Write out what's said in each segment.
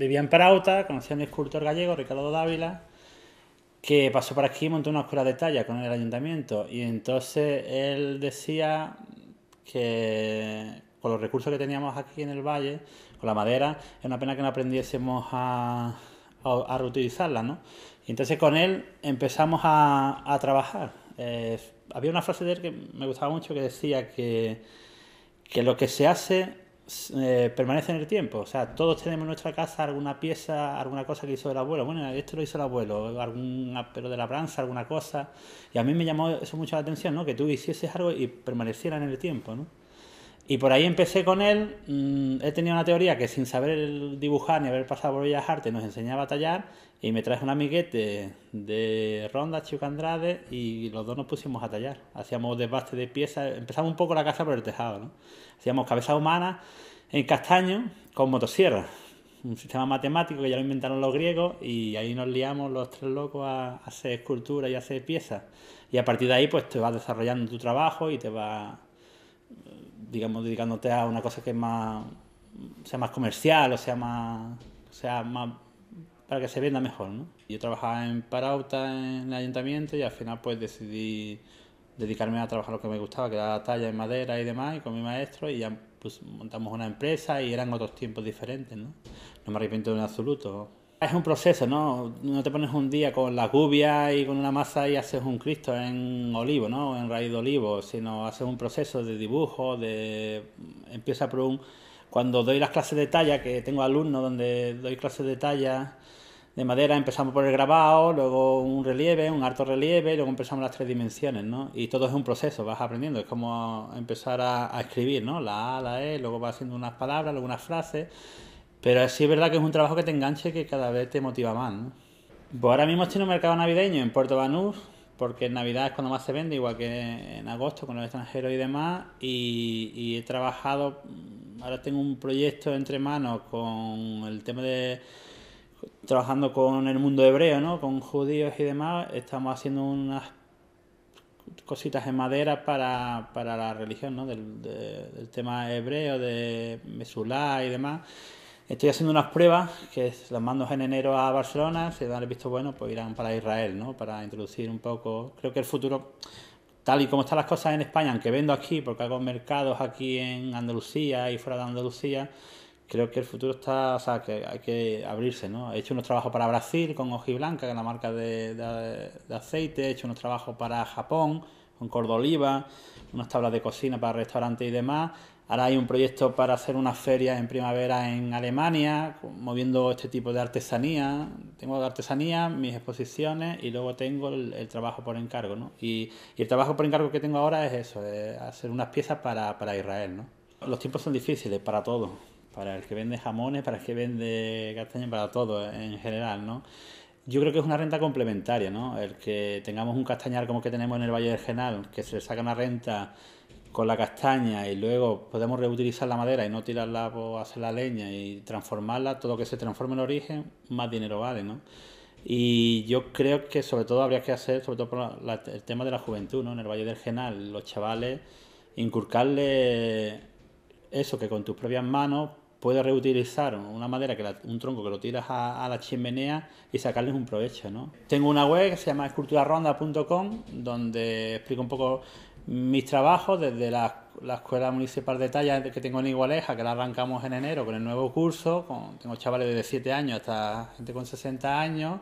vivía en Perauta, conocí a un escultor gallego, Ricardo Dávila, que pasó por aquí y montó una escuela de talla con el ayuntamiento. Y entonces él decía que con los recursos que teníamos aquí en el valle, con la madera, es una pena que no aprendiésemos a, reutilizarla, ¿no? Y entonces con él empezamos a, trabajar. Eh, había una frase de él que me gustaba mucho que decía que, que lo que se hace eh, permanece en el tiempo. O sea, todos tenemos en nuestra casa alguna pieza, alguna cosa que hizo el abuelo. Bueno, esto lo hizo el abuelo, algún pero de la labranza, alguna cosa. Y a mí me llamó eso mucho la atención, ¿no? Que tú hicieses algo y permaneciera en el tiempo, ¿no? Y por ahí empecé con él. Mm, he tenido una teoría que sin saber dibujar ni haber pasado por Bellas Artes nos enseñaba a tallar. Y me traje un amiguete de Ronda, Chico Andrade, y los dos nos pusimos a tallar. Hacíamos desbaste de piezas. Empezamos un poco la casa por el tejado. Hacíamos cabeza humana en castaño con motosierra. Un sistema matemático que ya lo inventaron los griegos. Y ahí nos liamos los tres locos a hacer escultura y hacer piezas. Y a partir de ahí, pues te vas desarrollando tu trabajo y te vas digamos, dedicándote a una cosa que más, sea más comercial o sea más, sea más para que se venda mejor, Yo trabajaba en Parauta, en el ayuntamiento, y al final pues decidí dedicarme a trabajar lo que me gustaba, que era talla en madera y demás, con mi maestro, y ya pues montamos una empresa y eran otros tiempos diferentes, ¿no? No me arrepiento en absoluto es un proceso, ¿no? No te pones un día con la gubia y con una masa y haces un Cristo en olivo, ¿no? En raíz de olivo, sino haces un proceso de dibujo, de empieza por un cuando doy las clases de talla, que tengo alumnos donde doy clases de talla de madera, empezamos por el grabado, luego un relieve, un alto relieve, luego empezamos las tres dimensiones, ¿no? Y todo es un proceso, vas aprendiendo, es como empezar a, escribir, ¿no? La A, la E, luego vas haciendo unas palabras, luego unas frases pero sí es verdad que es un trabajo que te enganche que cada vez te motiva más. ¿no? Pues ahora mismo estoy en un mercado navideño en Puerto Banús, porque en Navidad es cuando más se vende, igual que en agosto con los extranjeros y demás. Y, he trabajado, mm, ahora tengo un proyecto entre manos con el tema de trabajando con el mundo hebreo, ¿no? con judíos y demás. Estamos haciendo unas cositas en madera para, para la religión, ¿no? del tema hebreo, de Mesulá y demás. Estoy haciendo unas pruebas que las mando en enero a Barcelona, si dan el visto bueno, pues irán para Israel, ¿no? Para introducir un poco, creo que el futuro, tal y como están las cosas en España, aunque vendo aquí, porque hago mercados aquí en Andalucía y fuera de Andalucía, creo que el futuro está, o sea, que hay que abrirse, ¿no? He hecho unos trabajos para Brasil con Blanca, que es la marca de aceite, he hecho unos trabajos para Japón, con cordoliva, unas tablas de cocina para restaurantes y demás. Ahora hay un proyecto para hacer unas feria en primavera en Alemania, moviendo este tipo de artesanía. Tengo artesanía, mis exposiciones y luego tengo el, trabajo por encargo. ¿no? Y, el trabajo por encargo que tengo ahora es eso, hacer unas piezas para, Israel. ¿no? Los tiempos son difíciles para todos, para el que vende jamones, para el que vende castañas, para todo en general. ¿no? yo creo que es una renta complementaria, ¿no? El que tengamos un castañar como que tenemos en el Valle del Genal, que se le saca una renta con la castaña y luego podemos reutilizar la madera y no tirarla o pues, hacer la leña y transformarla, todo lo que se transforme en origen, más dinero vale, ¿no? Y yo creo que sobre todo habría que hacer, sobre todo por el tema de la juventud, ¿no? En el Valle del Genal, los chavales, inculcarle eso, que con tus propias manos puedes reutilizar una madera, que un tronco que lo tiras a, la chimenea y sacarles un provecho. ¿no? Tengo una web que se llama esculturaronda.com donde explico un poco mis trabajos desde la, Escuela Municipal de Talla que tengo en Igualeja, que la arrancamos en enero con el nuevo curso. tengo chavales de 7 años hasta gente con 60 años.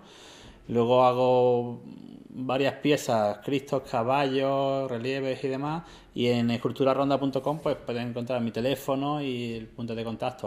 Luego hago varias piezas, cristos, caballos, relieves y demás. Y en esculturaronda.com pues pueden encontrar mi teléfono y el punto de contacto.